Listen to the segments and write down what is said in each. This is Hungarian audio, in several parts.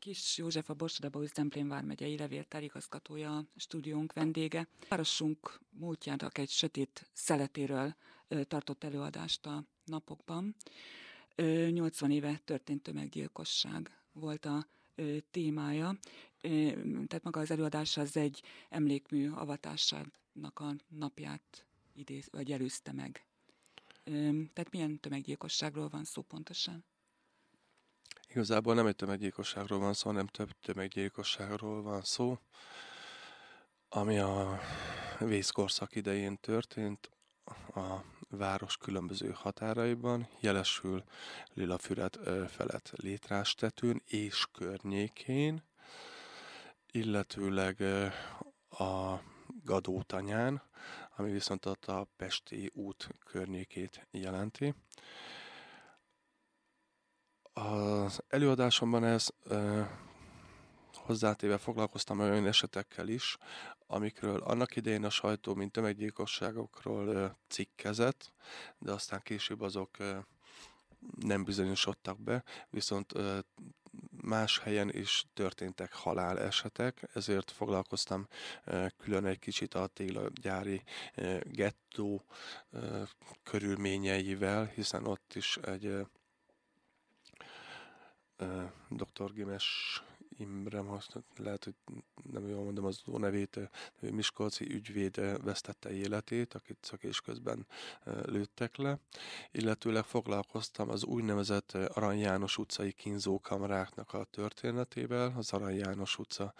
Kis József a Borsodaba Üztemplén vármegyei igazgatója, stúdiónk vendége. Városunk múltjának egy sötét szeletéről tartott előadást a napokban. 80 éve történt tömeggyilkosság volt a témája, tehát maga az előadás az egy emlékmű avatásának a napját idéz, vagy előzte meg. Tehát milyen tömeggyilkosságról van szó pontosan? Igazából nem egy tömeggyilkosságról van szó, hanem több tömeggyilkosságról van szó, ami a vészkorszak idején történt a város különböző határaiban, jelesül Lilafüred felett létrástetőn és környékén, illetőleg a Gadótanyán, ami viszont a Pesti út környékét jelenti az előadásomban ez hozzátéve foglalkoztam olyan esetekkel is, amikről annak idején a sajtó, mint tömeggyilkosságokról cikkezett, de aztán később azok nem bizonyosodtak be, viszont más helyen is történtek halálesetek, ezért foglalkoztam külön egy kicsit a téglagyári gettó körülményeivel, hiszen ott is egy dr. Gimes Imre, lehet, hogy nem jól mondom az ő nevét, ő Miskolci ügyvéd vesztette életét, akit szakés közben lőttek le, illetőleg foglalkoztam az úgynevezett Arany János utcai kínzókamráknak a történetével. Az Arany János utca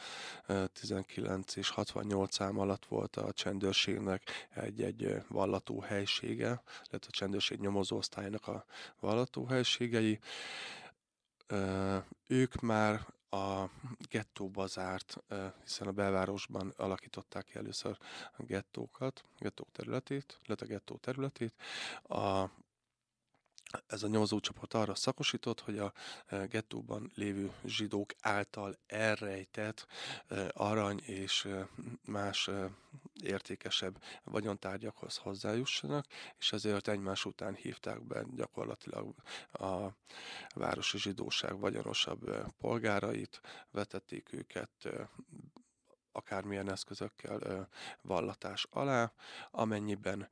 19 és 68 szám alatt volt a csendőrségnek egy-egy vallató helysége, illetve a csendőrség nyomozóosztálynak a vallató helységei. Ők már a gettóba zárt, hiszen a belvárosban alakították ki először a gettókat, gettók területét, illetve a gettó területét. A ez a nyomozócsapat arra szakosított, hogy a e, gettóban lévő zsidók által elrejtett e, arany és e, más értékesebb vagyontárgyakhoz hozzájussanak, és ezért egymás után hívták be gyakorlatilag a városi zsidóság vagyonosabb polgárait, vetették őket akármilyen eszközökkel vallatás alá, amennyiben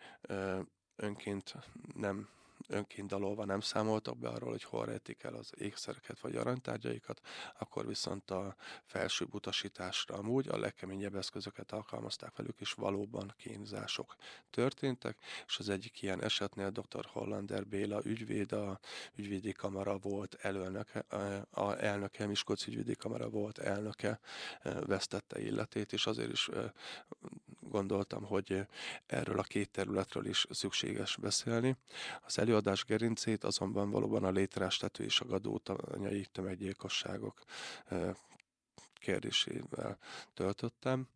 önként nem önként dalolva nem számoltak be arról, hogy hol rejtik el az ékszereket vagy aranytárgyaikat, akkor viszont a felsőbb utasításra amúgy a legkeményebb eszközöket alkalmazták velük, és valóban kínzások történtek, és az egyik ilyen esetnél dr. Hollander Béla ügyvéd, a ügyvédi kamara volt elnöke, a elnöke, Miskolc ügyvédi kamara volt elnöke, vesztette illetét, és azért is gondoltam, hogy eh, erről a két területről is szükséges beszélni. Az előadás gerincét azonban valóban a létrástető és a gadótanyai tömeggyilkosságok eh, kérdésével töltöttem.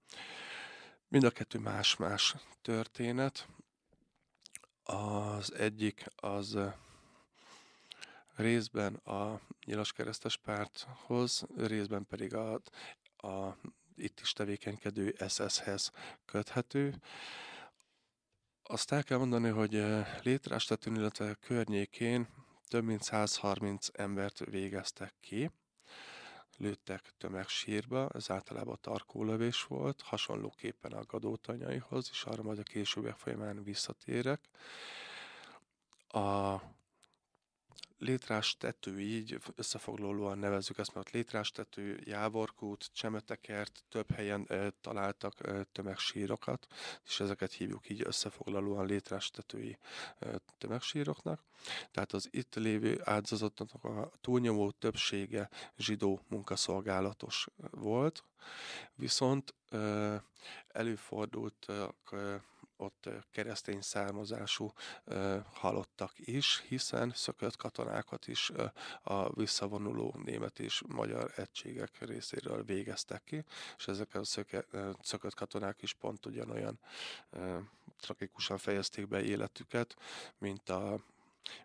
Mind a kettő más-más történet. Az egyik az eh, részben a nyilas keresztes párthoz, részben pedig a, a itt is tevékenykedő SS-hez köthető. Azt el kell mondani, hogy eh, létrástetőn, illetve a környékén több mint 130 embert végeztek ki, lőttek tömegsírba, ez általában tarkólövés volt, hasonlóképpen a gadótanyaihoz, és arra majd a későbbiek folyamán visszatérek. A létrás tető, így összefoglalóan nevezzük ezt, mert létrás tető, jávorkút, csemetekert, több helyen e, találtak e, tömegsírokat, és ezeket hívjuk így összefoglalóan létrás tetői e, tömegsíroknak. Tehát az itt lévő áldozatoknak a túlnyomó többsége zsidó munkaszolgálatos volt, viszont előfordult. előfordultak ott keresztény származású halottak is, hiszen szökött katonákat is a visszavonuló német és magyar egységek részéről végeztek ki, és ezek a szöke, szökött katonák is pont ugyanolyan tragikusan fejezték be életüket, mint a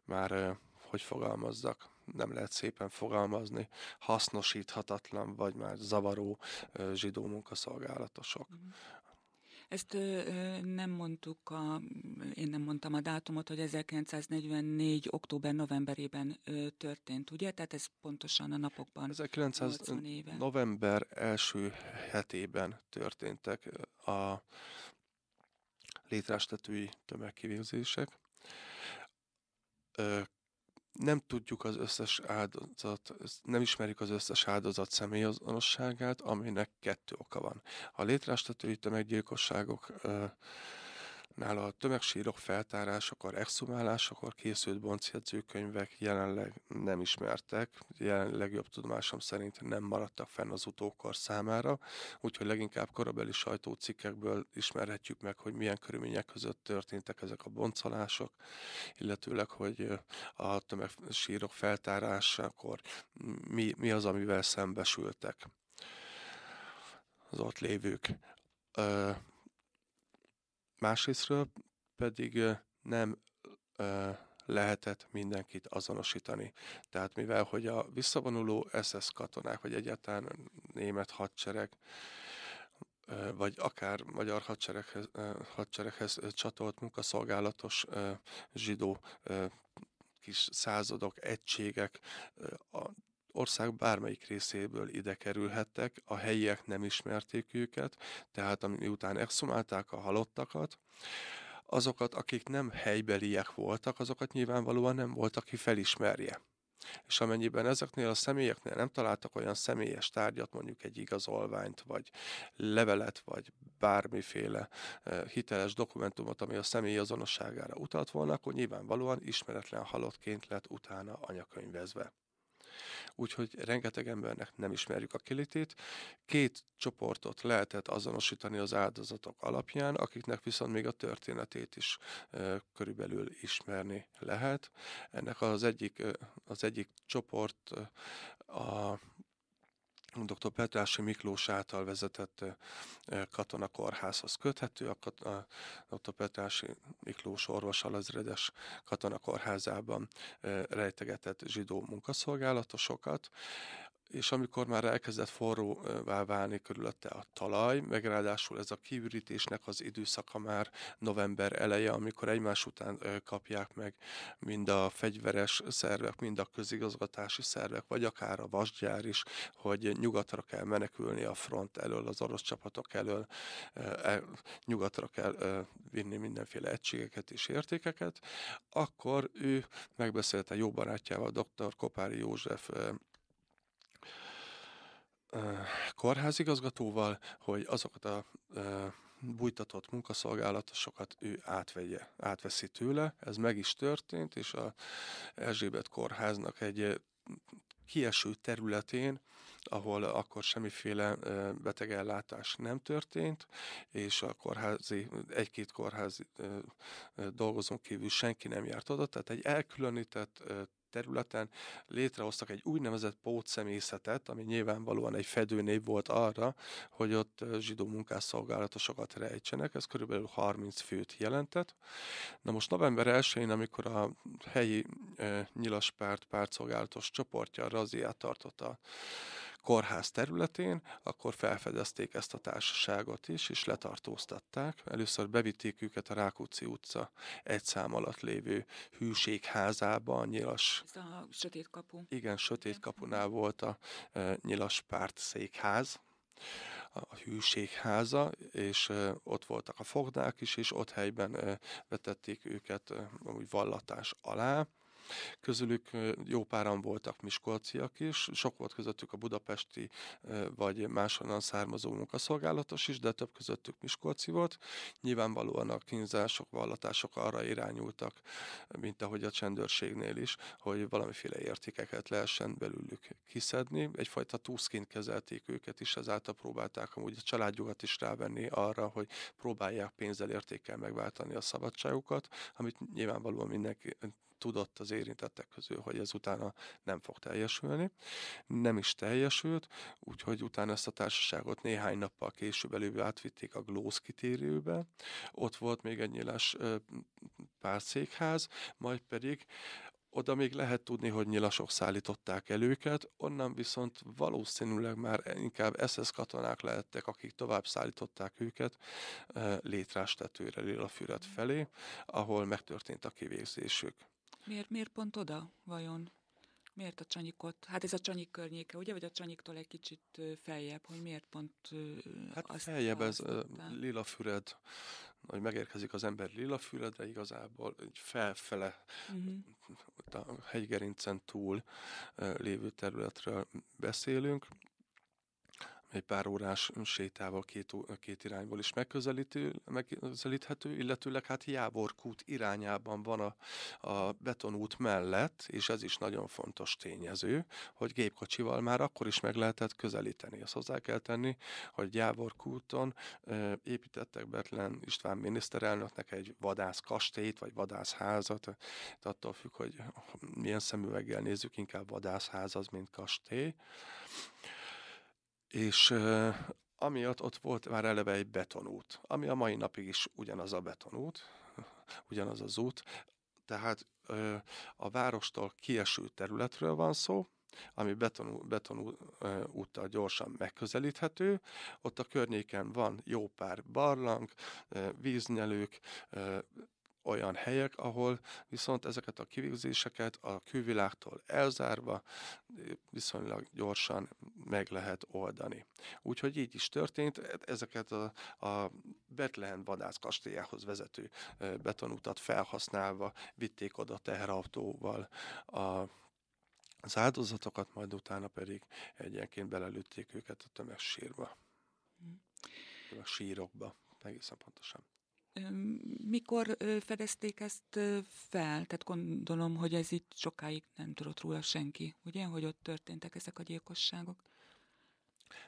már hogy fogalmazzak, nem lehet szépen fogalmazni, hasznosíthatatlan vagy már zavaró zsidó munkaszolgálatosok. Mm. Ezt ö, nem mondtuk, a, én nem mondtam a dátumot, hogy 1944. október-novemberében történt, ugye? Tehát ez pontosan a napokban 1900 éve. november első hetében történtek a létrástetői tömegkivégzések nem tudjuk az összes áldozat, nem ismerjük az összes áldozat személyazonosságát, aminek kettő oka van. A létrástetői tömeggyilkosságok uh, Nála a tömegsírok feltárásakor, exhumálásakor készült boncjegyzőkönyvek jelenleg nem ismertek, jelenleg jobb tudomásom szerint nem maradtak fenn az utókor számára, úgyhogy leginkább korabeli sajtócikkekből ismerhetjük meg, hogy milyen körülmények között történtek ezek a boncolások, illetőleg, hogy a tömegsírok feltárásakor mi, mi az, amivel szembesültek az ott lévők. Ö, Másrésztről pedig nem lehetett mindenkit azonosítani. Tehát mivel, hogy a visszavonuló SS katonák, vagy egyáltalán német hadsereg, vagy akár magyar hadsereghez, hadsereghez csatolt munkaszolgálatos zsidó kis századok, egységek ország bármelyik részéből ide kerülhettek, a helyiek nem ismerték őket, tehát miután exhumálták a halottakat, azokat, akik nem helybeliek voltak, azokat nyilvánvalóan nem volt, aki felismerje. És amennyiben ezeknél a személyeknél nem találtak olyan személyes tárgyat, mondjuk egy igazolványt, vagy levelet, vagy bármiféle hiteles dokumentumot, ami a személy azonosságára utalt volna, akkor nyilvánvalóan ismeretlen halottként lett utána anyakönyvezve úgyhogy rengeteg embernek nem ismerjük a kilitét. Két csoportot lehetett azonosítani az áldozatok alapján, akiknek viszont még a történetét is e, körülbelül ismerni lehet. Ennek az egyik, az egyik csoport a dr. Petrási Miklós által vezetett katonakórházhoz köthető, a, kat- a dr. Petrási Miklós orvos alazredes katonakórházában rejtegetett zsidó munkaszolgálatosokat, és amikor már elkezdett forróvá válni körülötte a talaj, meg ráadásul ez a kiürítésnek az időszaka már november eleje, amikor egymás után kapják meg mind a fegyveres szervek, mind a közigazgatási szervek, vagy akár a vasgyár is, hogy nyugatra kell menekülni a front elől, az orosz csapatok elől, e, nyugatra kell vinni mindenféle egységeket és értékeket, akkor ő megbeszélte jó barátjával, dr. Kopári József kórházigazgatóval, hogy azokat a bújtatott munkaszolgálatosokat ő átvegye, átveszi tőle. Ez meg is történt, és a Erzsébet kórháznak egy kieső területén, ahol akkor semmiféle betegellátás nem történt, és a kórházi, egy-két kórházi dolgozón kívül senki nem járt oda, tehát egy elkülönített területen létrehoztak egy úgynevezett pótszemészetet, ami nyilvánvalóan egy fedőnév volt arra, hogy ott zsidó munkásszolgálatosokat rejtsenek, ez körülbelül 30 főt jelentett. Na most november 1-én, amikor a helyi e, nyilaspárt pártszolgálatos csoportja raziát tartotta kórház területén, akkor felfedezték ezt a társaságot is, és letartóztatták. Először bevitték őket a Rákóczi utca egy szám alatt lévő hűségházába, a nyilas... Ez a sötét kapu. Igen, sötét kapunál volt a e, nyilas párt székház, a hűségháza, és e, ott voltak a fognák is, és ott helyben e, vetették őket e, úgy vallatás alá. Közülük jó páran voltak miskolciak is, sok volt közöttük a budapesti vagy máshonnan származó munkaszolgálatos is, de több közöttük miskolci volt. Nyilvánvalóan a kínzások, vallatások arra irányultak, mint ahogy a csendőrségnél is, hogy valamiféle értékeket lehessen belőlük kiszedni. Egyfajta túszként kezelték őket is, ezáltal próbálták amúgy a családjukat is rávenni arra, hogy próbálják pénzzel értékkel megváltani a szabadságukat, amit nyilvánvalóan mindenki tudott az érintettek közül, hogy ez utána nem fog teljesülni. Nem is teljesült, úgyhogy utána ezt a társaságot néhány nappal később előbb átvitték a Glósz kitérőbe. Ott volt még egy nyilas pár székház, majd pedig oda még lehet tudni, hogy nyilasok szállították el őket, onnan viszont valószínűleg már inkább SS katonák lehettek, akik tovább szállították őket lila füred felé, ahol megtörtént a kivégzésük. Miért, miért pont oda, vajon? Miért a csanyikot? Hát ez a csanyik környéke, ugye? Vagy a csanyiktól egy kicsit feljebb, hogy miért pont Hát azt feljebb ez lilafüred, hogy megérkezik az ember lilafüredre, igazából egy felfele uh-huh. a hegygerincen túl lévő területről beszélünk, egy pár órás sétával két, két irányból is megközelítő, megközelíthető, illetőleg hát Jávorkút irányában van a, a betonút mellett, és ez is nagyon fontos tényező, hogy gépkocsival már akkor is meg lehetett közelíteni. Azt hozzá kell tenni, hogy Jávorkúton e, építettek Betlen István miniszterelnöknek egy kastélyt, vagy vadászházat, attól függ, hogy milyen szemüveggel nézzük, inkább vadászház az, mint kastély és amiatt ott volt már eleve egy betonút, ami a mai napig is ugyanaz a betonút, ugyanaz az út, tehát a várostól kieső területről van szó, ami beton, beton úttal gyorsan megközelíthető. Ott a környéken van jó pár barlang, víznyelők, olyan helyek, ahol viszont ezeket a kivégzéseket a külvilágtól elzárva viszonylag gyorsan meg lehet oldani. Úgyhogy így is történt, e-, ezeket a, a Betlehem vadászkastélyához vezető betonutat felhasználva vitték oda teherautóval a az áldozatokat, majd utána pedig egyenként belelőtték őket a tömegsírba. Hm. A sírokba, egészen pontosan. Mikor fedezték ezt fel? Tehát gondolom, hogy ez itt sokáig nem tudott róla senki, ugye, hogy ott történtek ezek a gyilkosságok?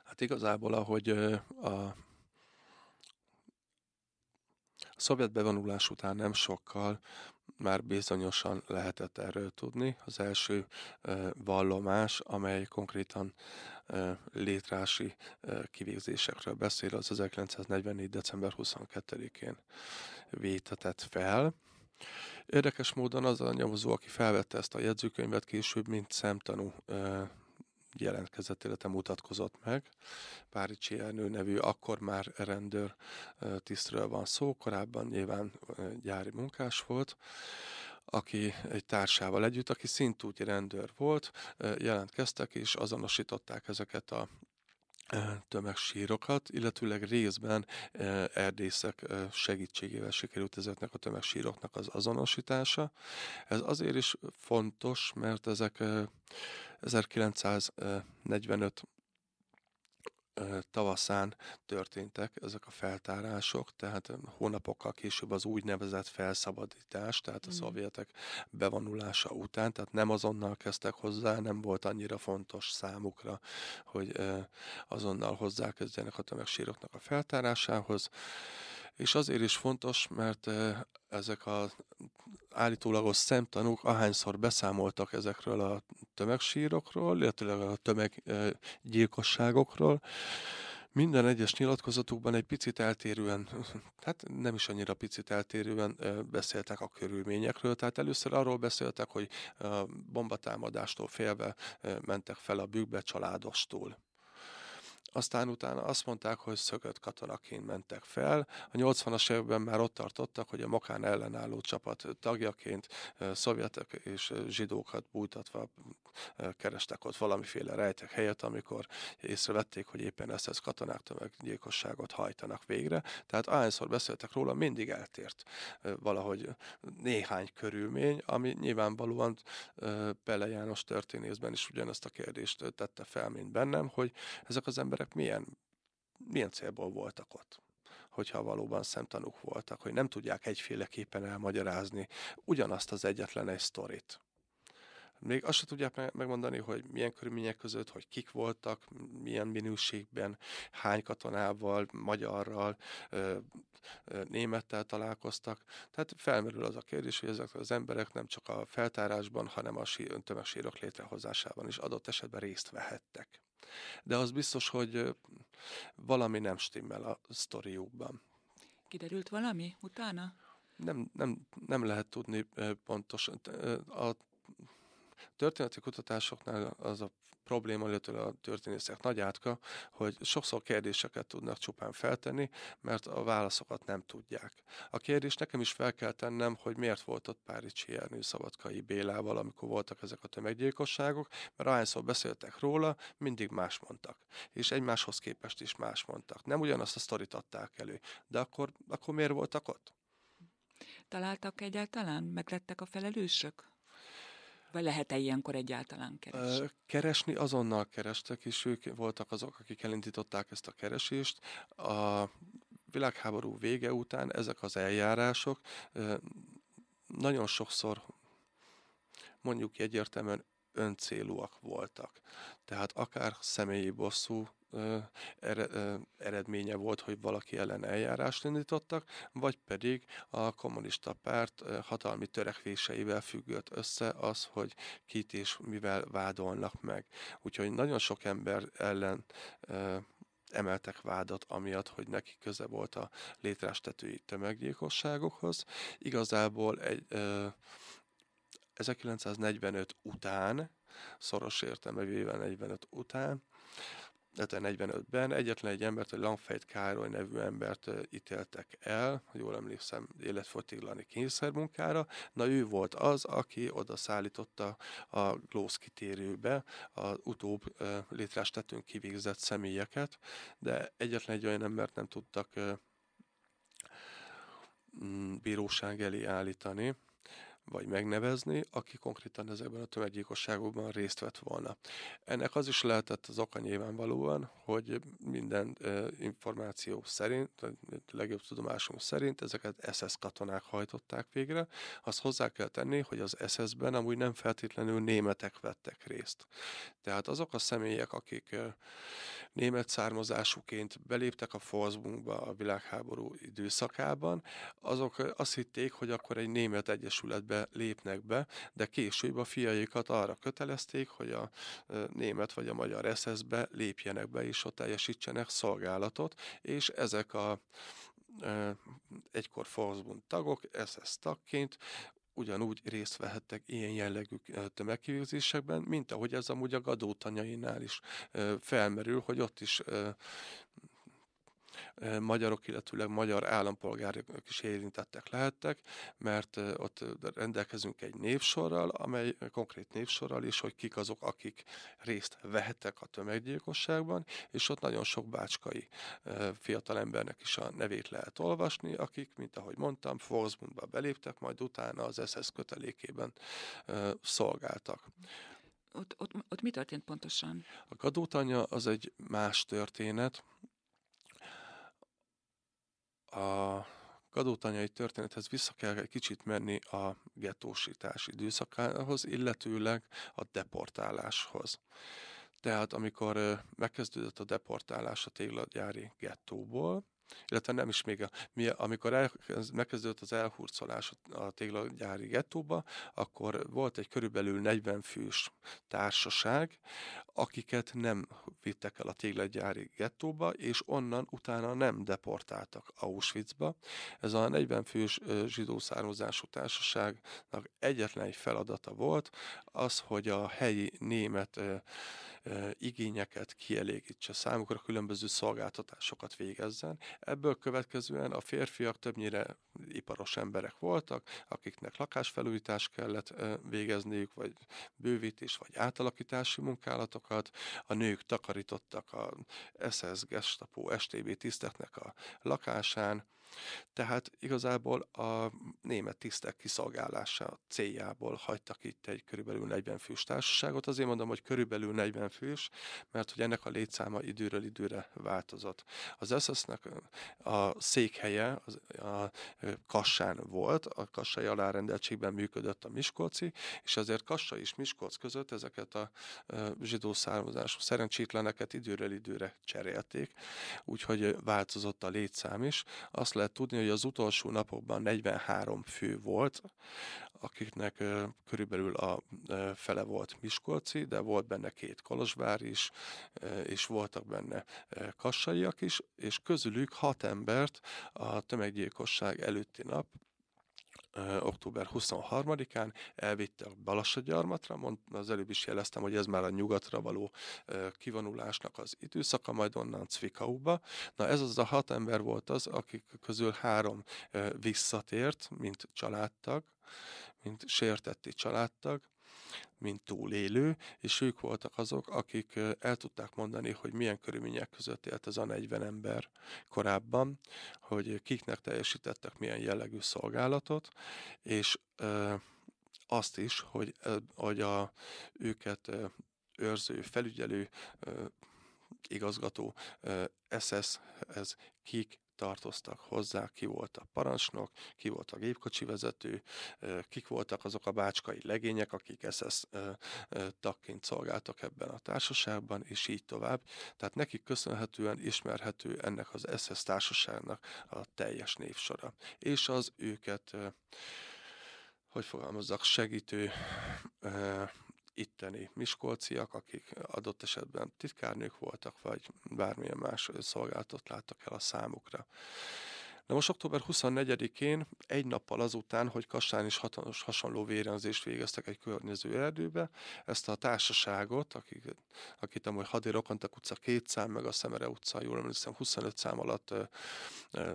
Hát igazából, ahogy a a szovjet bevonulás után nem sokkal már bizonyosan lehetett erről tudni. Az első ö, vallomás, amely konkrétan ö, létrási ö, kivégzésekről beszél, az 1944. december 22-én vétetett fel. Érdekes módon az a nyomozó, aki felvette ezt a jegyzőkönyvet később, mint szemtanú jelentkezett, illetve mutatkozott meg. Páricsi Ernő nevű akkor már rendőr tisztről van szó, korábban nyilván gyári munkás volt, aki egy társával együtt, aki szintúgy rendőr volt, jelentkeztek és azonosították ezeket a tömegsírokat, illetőleg részben erdészek segítségével sikerült ezeknek a tömegsíroknak az azonosítása. Ez azért is fontos, mert ezek 1945 tavaszán történtek ezek a feltárások, tehát hónapokkal később az úgynevezett felszabadítás, tehát a mm. szovjetek bevonulása után, tehát nem azonnal kezdtek hozzá, nem volt annyira fontos számukra, hogy azonnal hozzákezdjenek a tömegsíroknak a feltárásához és azért is fontos, mert eh, ezek a állítólagos szemtanúk ahányszor beszámoltak ezekről a tömegsírokról, illetőleg a tömeggyilkosságokról, eh, minden egyes nyilatkozatukban egy picit eltérően, hát nem is annyira picit eltérően eh, beszéltek a körülményekről. Tehát először arról beszéltek, hogy bombatámadástól félve mentek fel a bükbe családostól aztán utána azt mondták, hogy szökött katonaként mentek fel. A 80-as években már ott tartottak, hogy a Makán ellenálló csapat tagjaként szovjetek és zsidókat bújtatva kerestek ott valamiféle rejtek helyet, amikor észrevették, hogy éppen ezt az katonák tömeggyilkosságot hajtanak végre. Tehát ahányszor beszéltek róla, mindig eltért valahogy néhány körülmény, ami nyilvánvalóan Pele János történészben is ugyanezt a kérdést tette fel, mint bennem, hogy ezek az emberek emberek milyen, milyen célból voltak ott hogyha valóban szemtanúk voltak, hogy nem tudják egyféleképpen elmagyarázni ugyanazt az egyetlen egy sztorit. Még azt se tudják megmondani, hogy milyen körülmények között, hogy kik voltak, milyen minőségben, hány katonával, magyarral, némettel találkoztak. Tehát felmerül az a kérdés, hogy ezek az emberek nem csak a feltárásban, hanem a tömegsírok létrehozásában is adott esetben részt vehettek de az biztos, hogy valami nem stimmel a sztoriukban. Kiderült valami utána? Nem, nem, nem lehet tudni pontosan. A történeti kutatásoknál az a probléma, illetve a történészek nagy átka, hogy sokszor kérdéseket tudnak csupán feltenni, mert a válaszokat nem tudják. A kérdés nekem is fel kell tennem, hogy miért volt ott Párizsi Jernő Szabadkai Bélával, amikor voltak ezek a tömeggyilkosságok, mert ahányszor beszéltek róla, mindig más mondtak. És egymáshoz képest is más mondtak. Nem ugyanazt a sztorit adták elő. De akkor, akkor miért voltak ott? Találtak egyáltalán? Meglettek a felelősök? Vagy lehet-e ilyenkor egyáltalán keresni? Keresni azonnal kerestek, és ők voltak azok, akik elindították ezt a keresést. A világháború vége után ezek az eljárások nagyon sokszor mondjuk egyértelműen öncélúak voltak. Tehát akár személyi bosszú eredménye volt, hogy valaki ellen eljárást indítottak, vagy pedig a kommunista párt hatalmi törekvéseivel függött össze az, hogy kit és mivel vádolnak meg. Úgyhogy nagyon sok ember ellen emeltek vádat, amiatt, hogy neki köze volt a létrástetői tömeggyilkosságokhoz. Igazából egy, ö, 1945 után, szoros értelmevével 45 után, 1945 ben egyetlen egy embert, egy Langfejt Károly nevű embert ítéltek el, ha jól emlékszem, életfogytiglani kényszermunkára. Na ő volt az, aki oda szállította a Glósz kitérőbe az utóbb tetőn kivégzett személyeket, de egyetlen egy olyan embert nem tudtak mm, bíróság elé állítani, vagy megnevezni, aki konkrétan ezekben a tömeggyilkosságokban részt vett volna. Ennek az is lehetett az oka nyilvánvalóan, hogy minden információ szerint, legjobb tudomásom szerint ezeket SS katonák hajtották végre. Azt hozzá kell tenni, hogy az SS-ben amúgy nem feltétlenül németek vettek részt. Tehát azok a személyek, akik német származásúként beléptek a Forsbungba a világháború időszakában, azok azt hitték, hogy akkor egy német egyesületbe lépnek be, de később a fiaikat arra kötelezték, hogy a német vagy a magyar SS-be lépjenek be, és ott teljesítsenek szolgálatot, és ezek a egykor Forsbund tagok, SS tagként ugyanúgy részt vehettek ilyen jellegű tömegkivégzésekben, mint ahogy ez amúgy a gadótanyainál is felmerül, hogy ott is magyarok, illetőleg magyar állampolgárok is érintettek lehettek, mert ott rendelkezünk egy névsorral, amely konkrét névsorral is, hogy kik azok, akik részt vehettek a tömeggyilkosságban, és ott nagyon sok bácskai fiatalembernek is a nevét lehet olvasni, akik, mint ahogy mondtam, Volksbundba beléptek, majd utána az SS kötelékében szolgáltak ott, ott, ott mi történt pontosan? A gadótanya az egy más történet, a kadótanyai történethez vissza kell egy kicsit menni a gettósítás időszakához, illetőleg a deportáláshoz. Tehát amikor megkezdődött a deportálás a téglagyári gettóból, illetve nem is még, mi, amikor el, megkezdődött az elhurcolás a téglagyári gettóba, akkor volt egy körülbelül 40 fős társaság, akiket nem vittek el a téglagyári gettóba, és onnan utána nem deportáltak Auschwitzba. Ez a 40 fős zsidó származású társaságnak egyetlen egy feladata volt, az, hogy a helyi német igényeket kielégítse, számukra különböző szolgáltatásokat végezzen. Ebből következően a férfiak többnyire iparos emberek voltak, akiknek lakásfelújítás kellett végezniük, vagy bővítés, vagy átalakítási munkálatokat. A nők takarítottak a SS Gestapo STB tiszteknek a lakásán, tehát igazából a német tisztek kiszolgálása céljából hagytak itt egy körülbelül 40 fős társaságot. Azért mondom, hogy körülbelül 40 fős, mert hogy ennek a létszáma időről időre változott. Az ss a székhelye az, a Kassán volt, a Kassai alárendeltségben működött a Miskolci, és azért Kassa és Miskolc között ezeket a zsidó származású szerencsétleneket időről időre cserélték, úgyhogy változott a létszám is. Azt lehet tudni, hogy az utolsó napokban 43 fő volt, akiknek körülbelül a fele volt Miskolci, de volt benne két Kolozsvár is, és voltak benne kassaiak is, és közülük hat embert a tömeggyilkosság előtti nap október 23-án elvitte a gyarmatra, mond, az előbb is jeleztem, hogy ez már a nyugatra való kivonulásnak az időszaka, majd onnan Cvikauba. Na ez az a hat ember volt az, akik közül három visszatért, mint családtag, mint sértetti családtag, mint túlélő, és ők voltak azok, akik el tudták mondani, hogy milyen körülmények között élt ez a 40 ember korábban, hogy kiknek teljesítettek milyen jellegű szolgálatot, és azt is, hogy, hogy a, őket őrző, felügyelő igazgató ss ez kik tartoztak hozzá, ki volt a parancsnok, ki volt a gépkocsi vezető, kik voltak azok a bácskai legények, akik SS takként szolgáltak ebben a társaságban, és így tovább. Tehát nekik köszönhetően ismerhető ennek az SS társaságnak a teljes névsora. És az őket hogy fogalmazzak, segítő itteni miskolciak, akik adott esetben titkárnők voltak, vagy bármilyen más szolgáltat láttak el a számukra. Na most október 24-én, egy nappal azután, hogy Kassán is hatalmas hasonló vérenzést végeztek egy környező erdőbe, ezt a társaságot, akik, akit amúgy Hadi Rokantak utca két szám, meg a Szemere utca, jól emlékszem, 25 szám alatt ö, ö,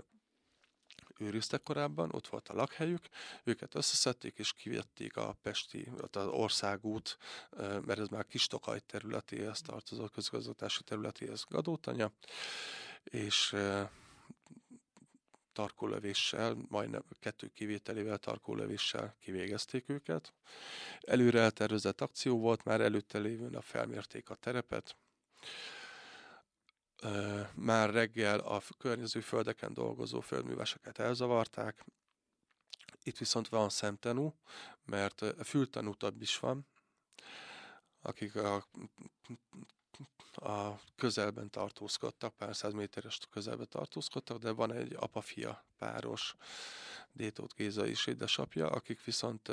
őriztek korábban, ott volt a lakhelyük, őket összeszedték és kivették a Pesti, az országút, mert ez már Kistokaj területéhez tartozó, közgazdatási területéhez Gadótanya, és tarkólövéssel, majdnem kettő kivételével tarkólövéssel kivégezték őket. Előre eltervezett akció volt, már előtte lévőn a felmérték a terepet, már reggel a környező földeken dolgozó földműveseket elzavarták, itt viszont van szemtanú, mert fültanú több is van, akik a, a közelben tartózkodtak, pár száz méteres közelben tartózkodtak, de van egy apa-fia páros, Détót Géza is édesapja, akik viszont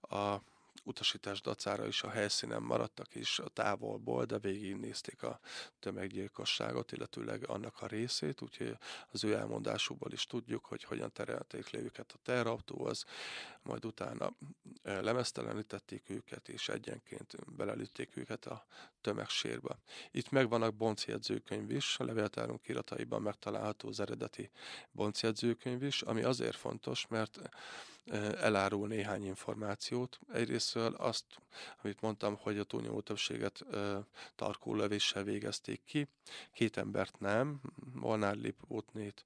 a utasítás dacára is a helyszínen maradtak is a távolból, de végignézték a tömeggyilkosságot, illetőleg annak a részét, úgyhogy az ő elmondásukból is tudjuk, hogy hogyan terelték le őket a terrautóhoz, majd utána e, lemeztelenítették őket, és egyenként belelütték őket a tömegsérbe. Itt megvannak Bonci is, a levéltárunk irataiban megtalálható az eredeti boncjegyzőkönyv is, ami azért fontos, mert elárul néhány információt. Egyrésztől azt, amit mondtam, hogy a túlnyomó többséget tarkó lövéssel végezték ki, két embert nem, Molnár Lipótnét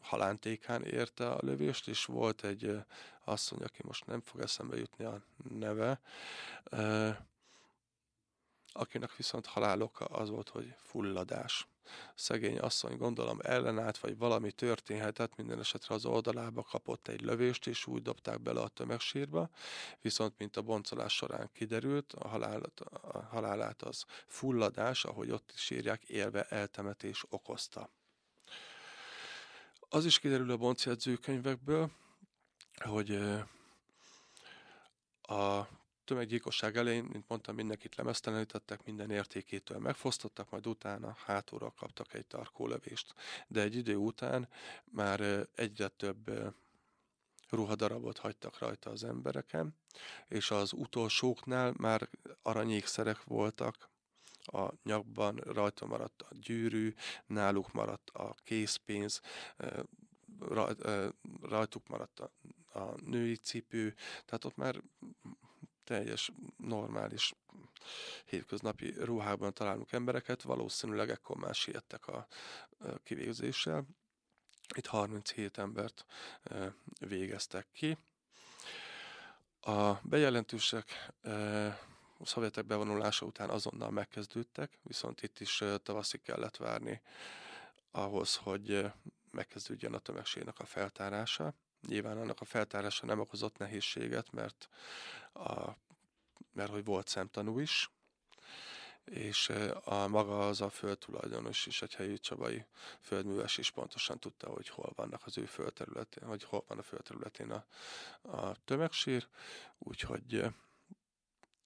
halántékán érte a lövést, és volt egy asszony, aki most nem fog eszembe jutni a neve, akinek viszont haláloka az volt, hogy fulladás. Szegény asszony gondolom ellenállt, vagy valami történhetett, minden esetre az oldalába kapott egy lövést, és úgy dobták bele a tömegsírba, viszont mint a boncolás során kiderült, a, halálat, a halálát az fulladás, ahogy ott is írják, élve eltemetés okozta. Az is kiderül a bonci hogy a tömeggyilkosság elején, mint mondtam, mindenkit lemesztelenítettek, minden értékétől megfosztottak, majd utána hátulra kaptak egy tarkólövést. De egy idő után már egyre több ruhadarabot hagytak rajta az embereken, és az utolsóknál már aranyékszerek voltak, a nyakban rajta maradt a gyűrű, náluk maradt a készpénz, rajtuk maradt a, a női cipő, tehát ott már teljes, normális, hétköznapi ruhában találunk embereket, valószínűleg ekkor már siettek a kivégzéssel. Itt 37 embert végeztek ki. A bejelentősek a szovjetek bevonulása után azonnal megkezdődtek, viszont itt is tavaszig kellett várni ahhoz, hogy megkezdődjön a tömegségnek a feltárása. Nyilván annak a feltárása nem okozott nehézséget, mert, a, mert hogy volt szemtanú is, és a maga az a földtulajdonos is, egy helyi csabai földműves is pontosan tudta, hogy hol vannak az ő földterületén, hogy hol van a földterületén a, a tömegsír, úgyhogy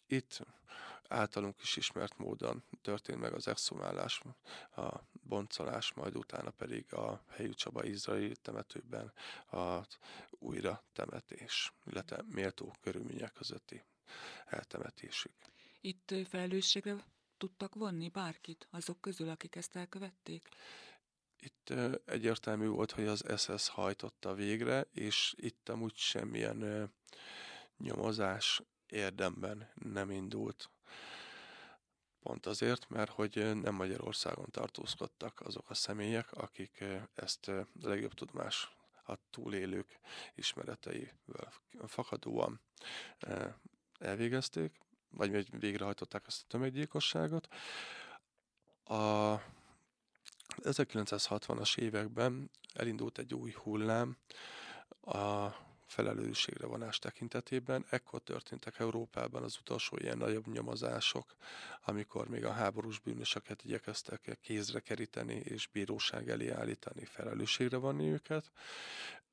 itt általunk is ismert módon történt meg az exhumálás, a boncolás, majd utána pedig a helyi Csaba izraeli temetőben a újra temetés, illetve méltó körülmények közötti eltemetésük. Itt felelősségre tudtak vonni bárkit azok közül, akik ezt elkövették? Itt egyértelmű volt, hogy az SS hajtotta végre, és itt amúgy semmilyen nyomozás érdemben nem indult Pont azért, mert hogy nem Magyarországon tartózkodtak azok a személyek, akik ezt legjobb tudmás a túlélők ismereteivel fakadóan elvégezték, vagy végrehajtották ezt a tömeggyilkosságot. A 1960-as években elindult egy új hullám, a felelősségre vonás tekintetében. Ekkor történtek Európában az utolsó ilyen nagyobb nyomozások, amikor még a háborús bűnösöket igyekeztek kézre keríteni és bíróság elé állítani, felelősségre vonni őket.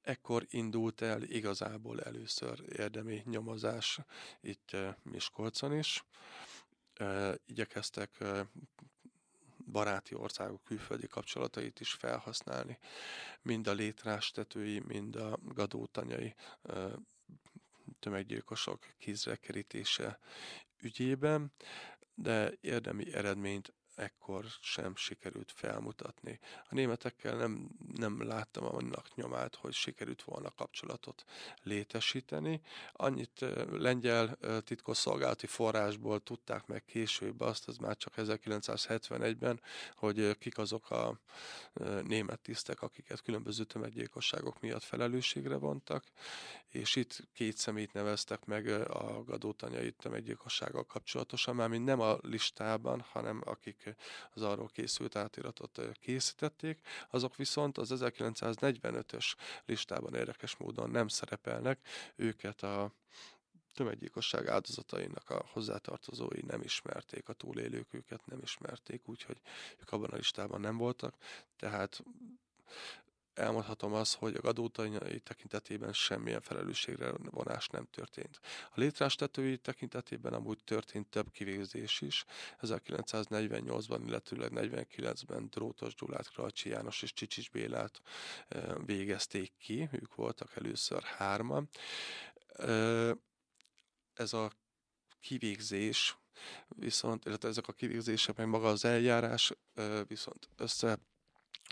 Ekkor indult el igazából először érdemi nyomozás itt eh, Miskolcon is eh, igyekeztek eh, baráti országok külföldi kapcsolatait is felhasználni, mind a létrástetői, mind a gadótanyai tömeggyilkosok kézrekerítése ügyében, de érdemi eredményt ekkor sem sikerült felmutatni. A németekkel nem, nem láttam annak nyomát, hogy sikerült volna kapcsolatot létesíteni. Annyit lengyel titkosszolgálati forrásból tudták meg később azt, az már csak 1971-ben, hogy kik azok a német tisztek, akiket különböző tömeggyilkosságok miatt felelősségre vontak, és itt két szemét neveztek meg a gadótanyai tömeggyilkossággal kapcsolatosan, mármint nem a listában, hanem akik az arról készült átiratot készítették, azok viszont az 1945-ös listában érdekes módon nem szerepelnek, őket a tömeggyilkosság áldozatainak a hozzátartozói nem ismerték, a túlélők őket nem ismerték, úgyhogy ők abban a listában nem voltak, tehát elmondhatom azt, hogy a gadótai tekintetében semmilyen felelősségre vonás nem történt. A létrás tetői tekintetében amúgy történt több kivégzés is, 1948-ban, illetőleg 49-ben Drótos Gyulát, Kralcsi János és Csicsis Bélát végezték ki, ők voltak először hárman. Ez a kivégzés, viszont, illetve ezek a kivégzések, meg maga az eljárás viszont össze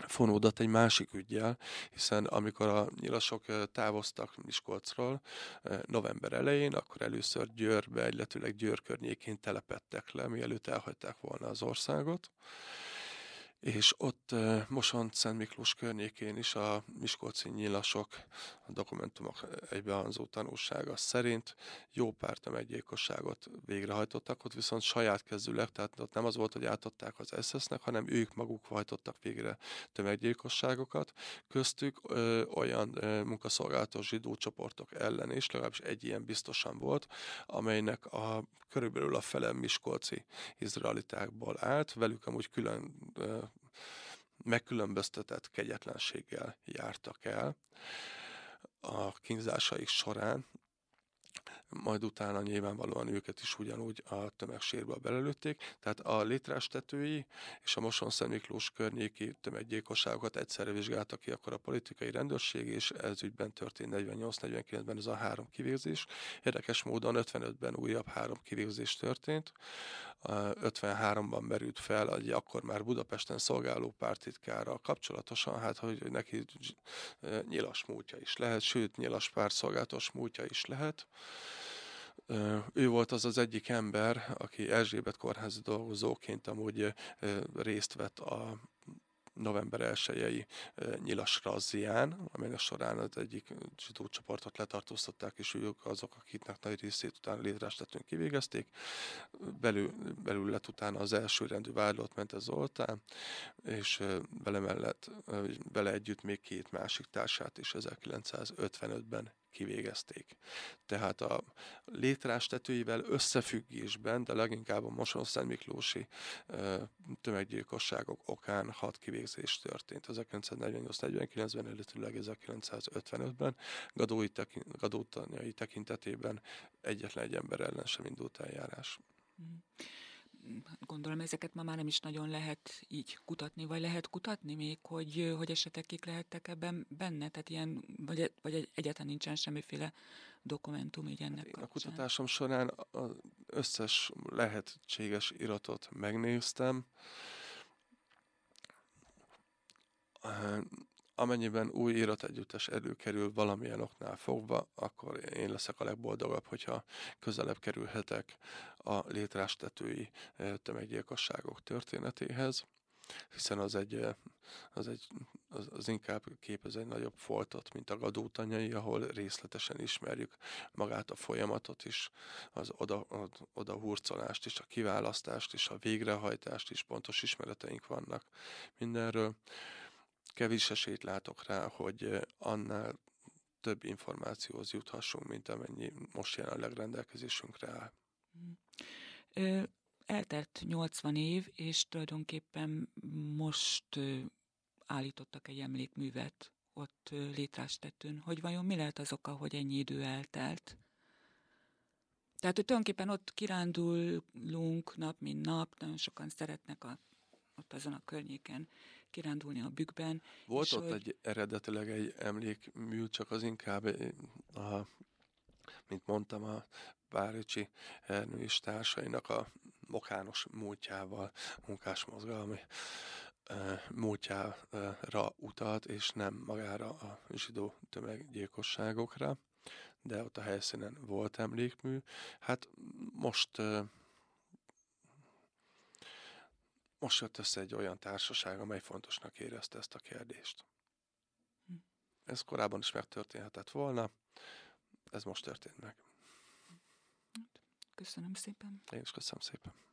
fonódott egy másik ügyjel, hiszen amikor a nyilasok távoztak Miskolcról november elején, akkor először Győrbe, illetőleg Győr környékén telepettek le, mielőtt elhagyták volna az országot, és ott Mosont Szent Miklós környékén is a Miskolci nyilasok a dokumentumok egybehangzó tanulsága szerint jó pár tömeggyilkosságot végrehajtottak, ott viszont saját kezdőleg, tehát ott nem az volt, hogy átadták az SS-nek, hanem ők maguk hajtottak végre tömeggyilkosságokat. Köztük ö, olyan ö, munkaszolgálatos zsidó csoportok ellen is, legalábbis egy ilyen biztosan volt, amelynek a körülbelül a fele Miskolci izraelitákból állt, velük amúgy külön ö, megkülönböztetett kegyetlenséggel jártak el a kínzásaik során, majd utána nyilvánvalóan őket is ugyanúgy a tömegsérbe belelőtték, tehát a létrástetői és a moson szemiklós környéki tömeggyilkosságokat egyszerre vizsgáltak ki akkor a politikai rendőrség, és ez ügyben történt 48-49-ben ez a három kivégzés. Érdekes módon 55-ben újabb három kivégzés történt, 53-ban merült fel egy akkor már Budapesten szolgáló pártitkára kapcsolatosan, hát hogy, neki nyilas múltja is lehet, sőt nyilas pártszolgálatos múltja is lehet. Ő volt az az egyik ember, aki Erzsébet kórházi dolgozóként amúgy részt vett a november 1 nyilas razzián, amelynek során az egyik zsidó csoportot letartóztatták, és ők azok, akiknek nagy részét után létrás kivégezték. Belül, belül lett utána az első rendű vádlott ment ez Zoltán, és vele mellett, vele együtt még két másik társát is 1955-ben kivégezték. Tehát a létrás tetőivel összefüggésben, de leginkább a Moson-Szent Miklósi tömeggyilkosságok okán hat kivégzés történt. 1948-49-ben, illetve 1955-ben Gadói gadótanyai tekintetében egyetlen egy ember ellen sem indult eljárás. Mm. Hát gondolom ezeket ma már nem is nagyon lehet így kutatni, vagy lehet kutatni még, hogy, hogy esetek kik lehettek ebben benne, tehát ilyen, vagy, vagy egyáltalán nincsen semmiféle dokumentum így ennek hát kapcsán. A kutatásom során az összes lehetséges iratot megnéztem, Amennyiben új életegyüttes előkerül valamilyen oknál fogva, akkor én leszek a legboldogabb, hogyha közelebb kerülhetek a létrástetői tömeggyilkosságok történetéhez hiszen az egy, az, egy, az, az inkább képez egy nagyobb foltot, mint a gadótanyai, ahol részletesen ismerjük magát a folyamatot is, az oda, oda, oda hurcolást is, a kiválasztást is, a végrehajtást is, pontos ismereteink vannak mindenről kevés esélyt látok rá, hogy annál több információhoz juthassunk, mint amennyi most jelenleg rendelkezésünkre áll. Hm. eltelt 80 év, és tulajdonképpen most állítottak egy emlékművet ott létrástetőn, hogy vajon mi lehet az oka, hogy ennyi idő eltelt. Tehát, hogy tulajdonképpen ott kirándulunk nap, mint nap, nagyon sokan szeretnek a, ott azon a környéken kirándulni a bükkben. Volt ott hogy... egy eredetileg egy emlékmű, csak az inkább a mint mondtam, a Báricsi Ernő és társainak a mokános múltjával, munkásmozgalmi e, múltjára utalt, és nem magára a zsidó tömeggyilkosságokra, de ott a helyszínen volt emlékmű. Hát most e, most jött össze egy olyan társaság, amely fontosnak érezte ezt a kérdést. Hm. Ez korábban is megtörténhetett volna, ez most történt meg. Hát, köszönöm szépen. Én is köszönöm szépen.